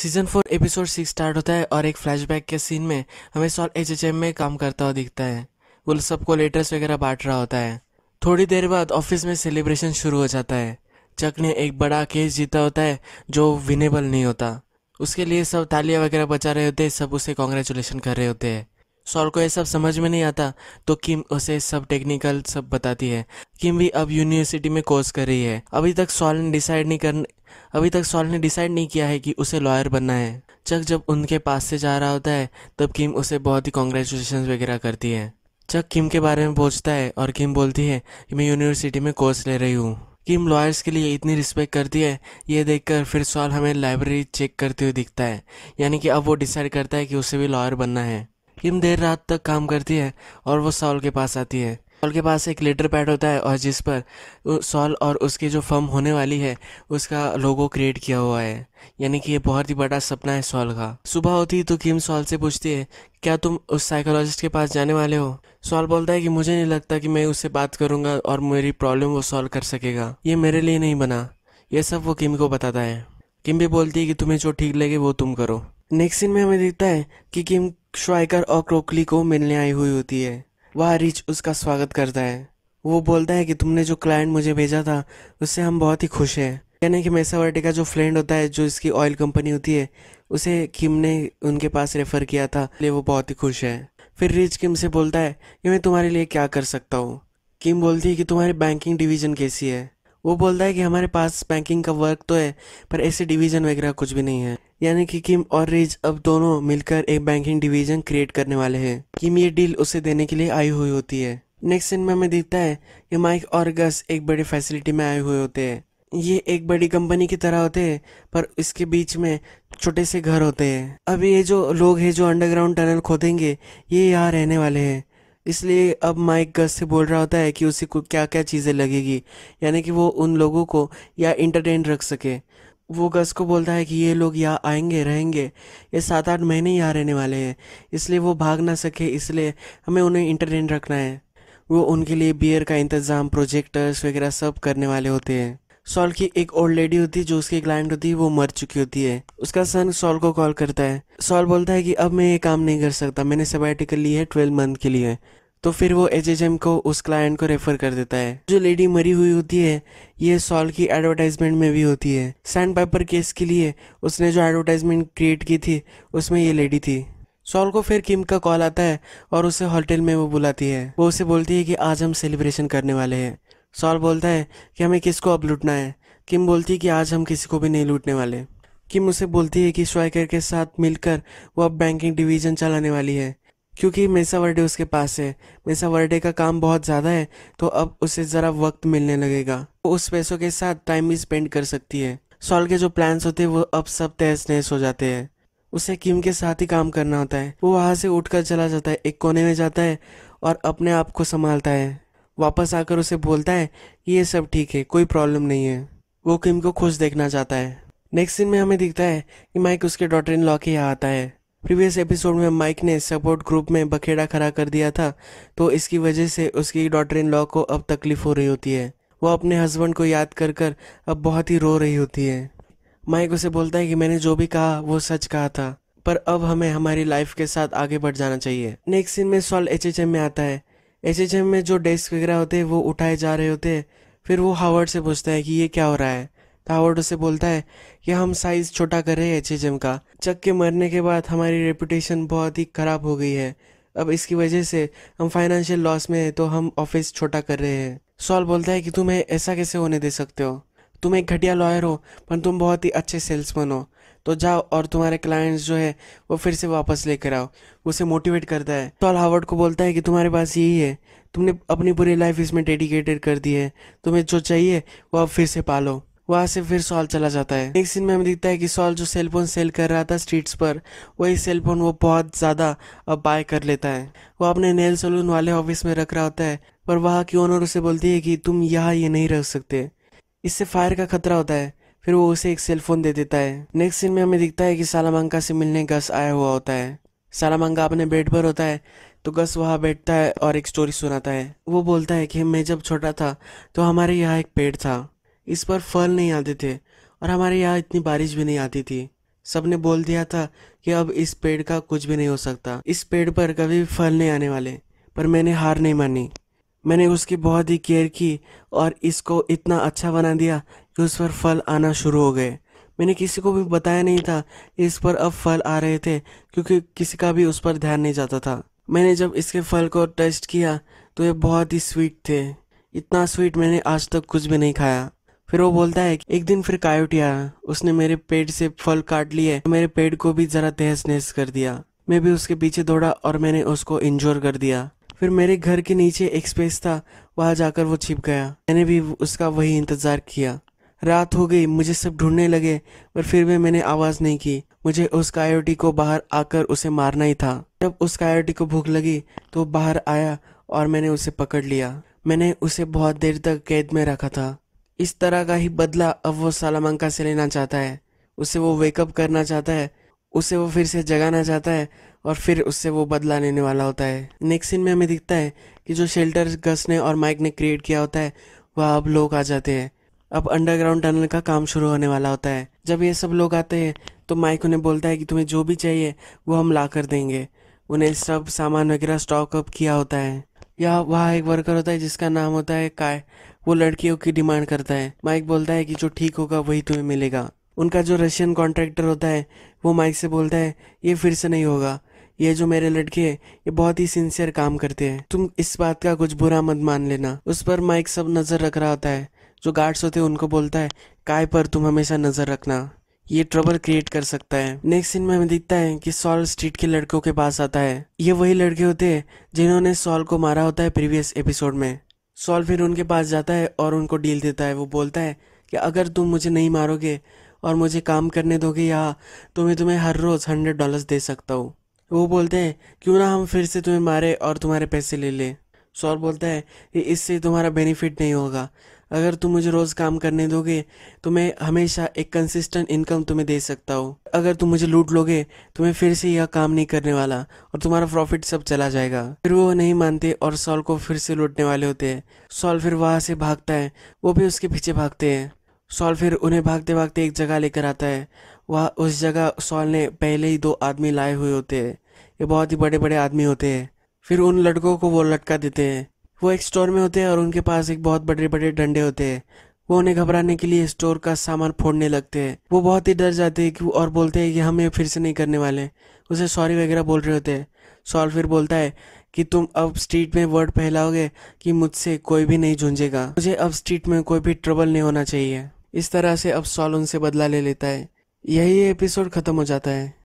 season four episode six start होता है और एक फ्लैशबैक के सीन में हमें सॉल एच एम में काम करता हुआ दिखता है वो सबको लेटर्स वगैरह बांट रहा होता है थोड़ी देर बाद ऑफिस में सेलिब्रेशन शुरू हो जाता है चक ने एक बड़ा केस जीता होता है जो विनेबल नहीं होता उसके लिए सब तालियां वगैरह बचा रहे होते हैं सब उसे कॉन्ग्रेचुलेशन कर रहे होते हैं सॉल को यह सब समझ में नहीं आता तो किम उसे सब टेक्निकल सब बताती है किम भी अब यूनिवर्सिटी में कोर्स कर रही है अभी तक सॉल ने डिसाइड नहीं कर अभी तक सॉल ने डिसाइड नहीं किया है कि उसे लॉयर बनना है चक जब उनके पास से जा रहा होता है तब किम उसे बहुत ही कॉन्ग्रेचुलेशन वगैरह करती है चक किम के बारे में पूछता है और किम बोलती है कि मैं यूनिवर्सिटी में कोर्स ले रही हूँ किम लॉयर्स के लिए इतनी रिस्पेक्ट करती है ये देखकर फिर सॉल हमें लाइब्रेरी चेक करते हुए दिखता है यानी कि अब वो डिसाइड करता है कि उसे भी लॉयर बनना है किम देर रात तक काम करती है और वो सॉल के पास आती है सॉल के पास एक लेटर पैड होता है और जिस पर सॉल और उसके जो फर्म होने वाली है उसका लोगो क्रिएट किया हुआ है यानी कि ये बहुत ही बड़ा सपना है सॉल का सुबह होती तो किम सॉल से पूछती है क्या तुम उस साइकोलॉजिस्ट के पास जाने वाले हो सॉल बोलता है कि मुझे नहीं लगता कि मैं उससे बात करूंगा और मेरी प्रॉब्लम वो सॉल्व कर सकेगा ये मेरे लिए नहीं बना ये सब वो किम को बताता है किम भी बोलती है कि तुम्हें जो ठीक लगे वो तुम करो नेक्स्ट सीन में हमें दिखता है कि किम श्राइकर और क्रोकली को मिलने आई हुई होती है वहाँ रिच उसका स्वागत करता है वो बोलता है कि तुमने जो क्लाइंट मुझे भेजा था उससे हम बहुत ही खुश हैं कहने कि मेसा वर्टे का जो फ्रेंड होता है जो इसकी ऑयल कंपनी होती है उसे किम ने उनके पास रेफ़र किया था इसलिए वो बहुत ही खुश है फिर रिच किम से बोलता है कि मैं तुम्हारे लिए क्या कर सकता हूँ किम बोलती है कि तुम्हारी बैंकिंग डिवीज़न कैसी है वो बोलता है कि हमारे पास बैंकिंग का वर्क तो है पर ऐसे डिवीज़न वगैरह कुछ भी नहीं है यानी कि किम और रिज अब दोनों मिलकर एक बैंकिंग डिवीज़न क्रिएट करने वाले हैं किम ये डील उसे देने के लिए आई हुई होती है नेक्स्ट सीन में हमें दिखता है कि माइक और गस एक बड़ी फैसिलिटी में आए हुए होते हैं ये एक बड़ी कंपनी की तरह होते हैं पर इसके बीच में छोटे से घर होते हैं अब ये जो लोग हैं जो अंडरग्राउंड टनल खोदेंगे ये यहाँ रहने वाले हैं इसलिए अब माइक गस से बोल रहा होता है कि उसे को क्या क्या चीज़ें लगेगी यानी कि वो उन लोगों को या इंटरटेन रख सके वो गस को बोलता है कि ये लोग यहाँ आएंगे रहेंगे ये सात आठ महीने यहाँ रहने वाले हैं इसलिए वो भाग ना सके इसलिए हमें उन्हें इंटरटेन रखना है वो उनके लिए बियर का इंतज़ाम प्रोजेक्टर्स वगैरह सब करने वाले होते हैं सॉल की एक ओल्ड लेडी होती है जो उसकी क्लाइंट होती है वो मर चुकी होती है उसका सन सॉल को कॉल करता है सॉल बोलता है कि अब मैं ये काम नहीं कर सकता मैंने सबाइटिकल ली है ट्वेल्व मंथ के लिए तो फिर वो एच एच एम को उस क्लाइंट को रेफर कर देता है जो लेडी मरी हुई होती है ये सॉल की एडवर्टाइजमेंट में भी होती है सैंड पेपर केस के लिए उसने जो एडवर्टाइजमेंट क्रिएट की थी उसमें ये लेडी थी सॉल को फिर किम का कॉल आता है और उसे होटल में वो बुलाती है वो उसे बोलती है कि आज हम सेलिब्रेशन करने वाले हैं सॉल बोलता है कि हमें किसको अब लूटना है किम बोलती है कि आज हम किसी को भी नहीं लूटने वाले किम उसे बोलती है कि स्वाइकर के साथ मिलकर वो अब बैंकिंग डिवीजन चलाने वाली है क्योंकि मेसा वर्डे उसके पास है मेसा वर्डे का काम बहुत ज़्यादा है तो अब उसे ज़रा वक्त मिलने लगेगा वो उस पैसों के साथ टाइम भी स्पेंड कर सकती है सॉल के जो प्लान्स होते हैं वो अब सब तहस नहस हो जाते हैं उसे किम के साथ ही काम करना होता है वो वहाँ से उठकर चला जाता है एक कोने में जाता है और अपने आप को संभालता है वापस आकर उसे बोलता है कि ये सब ठीक है कोई प्रॉब्लम नहीं है वो किम को खुश देखना चाहता है नेक्स्ट सीन में हमें दिखता है कि माइक उसके डॉटर इन लॉ के यहाँ आता है प्रीवियस एपिसोड में माइक ने सपोर्ट ग्रुप में बखेड़ा खड़ा कर दिया था तो इसकी वजह से उसकी डॉटर इन लॉ को अब तकलीफ हो रही होती है वो अपने हस्बैंड को याद कर कर अब बहुत ही रो रही होती है माइक उसे बोलता है कि मैंने जो भी कहा वो सच कहा था पर अब हमें हमारी लाइफ के साथ आगे बढ़ जाना चाहिए नेक्स्ट सीन में सॉल एच में आता है एच एच एम में जो डेस्क वगैरह होते हैं वो उठाए जा रहे होते हैं फिर वो हावर्ड से पूछता है कि ये क्या हो रहा है तो हावर्ड उसे बोलता है कि हम साइज़ छोटा कर रहे हैं एच एच का चक के मरने के बाद हमारी रेपुटेशन बहुत ही ख़राब हो गई है अब इसकी वजह से हम फाइनेंशियल लॉस में हैं तो हम ऑफिस छोटा कर रहे हैं सॉल बोलता है कि तुम्हें ऐसा कैसे होने दे सकते हो तुम एक घटिया लॉयर हो पर तुम बहुत ही अच्छे सेल्समैन हो तो जाओ और तुम्हारे क्लाइंट्स जो है वो फिर से वापस लेकर आओ उसे मोटिवेट करता है टॉल तो हावर्ड को बोलता है कि तुम्हारे पास यही है तुमने अपनी पूरी लाइफ इसमें डेडिकेटेड कर दी है तुम्हें जो चाहिए वो अब फिर से पालो वहाँ से फिर सॉल चला जाता है एक सीन में हमें दिखता है कि सॉल जो सेलफोन सेल कर रहा था स्ट्रीट्स पर वही सेलफोन वो बहुत ज़्यादा अब बाय कर लेता है वो अपने नेल सलून वाले ऑफिस में रख रहा होता है पर वहाँ की ओनर उसे बोलती है कि तुम यहाँ ये नहीं रह सकते इससे फायर का खतरा होता है फिर वो उसे एक सेलफोन दे देता है नेक्स्ट सीन में हमें दिखता है कि सालामांका से मिलने गस आया हुआ होता है सालामांगा अपने बेड पर होता है तो गस वहाँ बैठता है और एक स्टोरी सुनाता है वो बोलता है कि मैं जब छोटा था तो हमारे यहाँ एक पेड़ था इस पर फल नहीं आते थे और हमारे यहाँ इतनी बारिश भी नहीं आती थी सब ने बोल दिया था कि अब इस पेड़ का कुछ भी नहीं हो सकता इस पेड़ पर कभी भी फल नहीं आने वाले पर मैंने हार नहीं मानी मैंने उसकी बहुत ही केयर की और इसको इतना अच्छा बना दिया कि उस पर फल आना शुरू हो गए मैंने किसी को भी बताया नहीं था कि इस पर अब फल आ रहे थे क्योंकि किसी का भी उस पर ध्यान नहीं जाता था मैंने जब इसके फल को टेस्ट किया तो ये बहुत ही स्वीट थे इतना स्वीट मैंने आज तक कुछ भी नहीं खाया फिर वो बोलता है कि एक दिन फिर कायोटी आया उसने मेरे पेड़ से फल काट लिए तो मेरे पेड़ को भी ज़रा तहस नहस कर दिया मैं भी उसके पीछे दौड़ा और मैंने उसको इंजोर कर दिया फिर मेरे घर के नीचे एक स्पेस था वहां जाकर वो छिप गया मैंने भी उसका वही इंतज़ार किया रात हो गई मुझे सब ढूंढने लगे पर फिर भी मैंने आवाज़ नहीं की मुझे उस कायोटी को बाहर आकर उसे मारना ही था जब उस कायोटी को भूख लगी तो बाहर आया और मैंने उसे पकड़ लिया मैंने उसे बहुत देर तक कैद में रखा था इस तरह का ही बदला अब वो सालामंका से लेना चाहता है उसे वो वेकअप करना चाहता है उसे वो फिर से जगाना चाहता है और फिर उससे वो बदला लेने वाला होता है नेक्स्ट सीन में हमें दिखता है कि जो शेल्टर गस ने और माइक ने क्रिएट किया होता है वह अब लोग आ जाते हैं अब अंडरग्राउंड टनल का काम शुरू होने वाला होता है जब ये सब लोग आते हैं तो माइक उन्हें बोलता है कि तुम्हें जो भी चाहिए वो हम ला कर देंगे उन्हें सब सामान वगैरह स्टॉक अप किया होता है या वहाँ एक वर्कर होता है जिसका नाम होता है काय वो लड़कियों की डिमांड करता है माइक बोलता है कि जो ठीक होगा वही तुम्हें मिलेगा उनका जो रशियन कॉन्ट्रैक्टर होता है वो माइक से बोलता है ये फिर से नहीं होगा ये जो मेरे लड़के हैं ये बहुत ही सिंसियर काम करते हैं तुम इस बात का कुछ बुरा मत मान लेना उस पर माइक सब नज़र रख रहा होता है जो गार्ड्स होते हैं उनको बोलता है काय पर तुम हमेशा नज़र रखना ये ट्रबल क्रिएट कर सकता है नेक्स्ट सीन में हमें दिखता है कि सॉल स्ट्रीट के लड़कों के पास आता है ये वही लड़के होते हैं जिन्होंने सॉल को मारा होता है प्रीवियस एपिसोड में सॉल फिर उनके पास जाता है और उनको डील देता है वो बोलता है कि अगर तुम मुझे नहीं मारोगे और मुझे काम करने दोगे यहाँ तो मैं तुम्हें हर रोज़ हंड्रेड डॉलर दे सकता हूँ वो बोलते हैं क्यों ना हम फिर से तुम्हें मारे और तुम्हारे पैसे ले लें सॉल बोलता है कि इससे तुम्हारा बेनिफिट नहीं होगा अगर तुम मुझे रोज़ काम करने दोगे तो मैं हमेशा एक कंसिस्टेंट इनकम तुम्हें दे सकता हूँ अगर तुम मुझे लूट लोगे तो मैं फिर से यह काम नहीं करने वाला और तुम्हारा प्रॉफिट सब चला जाएगा फिर वो नहीं मानते और सॉल को फिर से लूटने वाले होते हैं सॉल फिर वहाँ से भागता है वो भी उसके पीछे भागते हैं सॉल फिर उन्हें भागते भागते एक जगह लेकर आता है वह उस जगह सॉल ने पहले ही दो आदमी लाए हुए होते हैं ये बहुत ही बड़े बड़े आदमी होते हैं फिर उन लड़कों को वो लटका देते हैं वो एक स्टोर में होते हैं और उनके पास एक बहुत बड़े बड़े डंडे होते हैं वो उन्हें घबराने के लिए स्टोर का सामान फोड़ने लगते हैं वो बहुत ही डर जाते हैं कि और बोलते हैं कि हम ये फिर से नहीं करने वाले उसे सॉरी वगैरह बोल रहे होते हैं सॉल फिर बोलता है कि तुम अब स्ट्रीट में वर्ड फैलाओगे कि मुझसे कोई भी नहीं झुंझेगा मुझे अब स्ट्रीट में कोई भी ट्रबल नहीं होना चाहिए इस तरह से अब सॉल उनसे बदला ले लेता है यही एपिसोड ख़त्म हो जाता है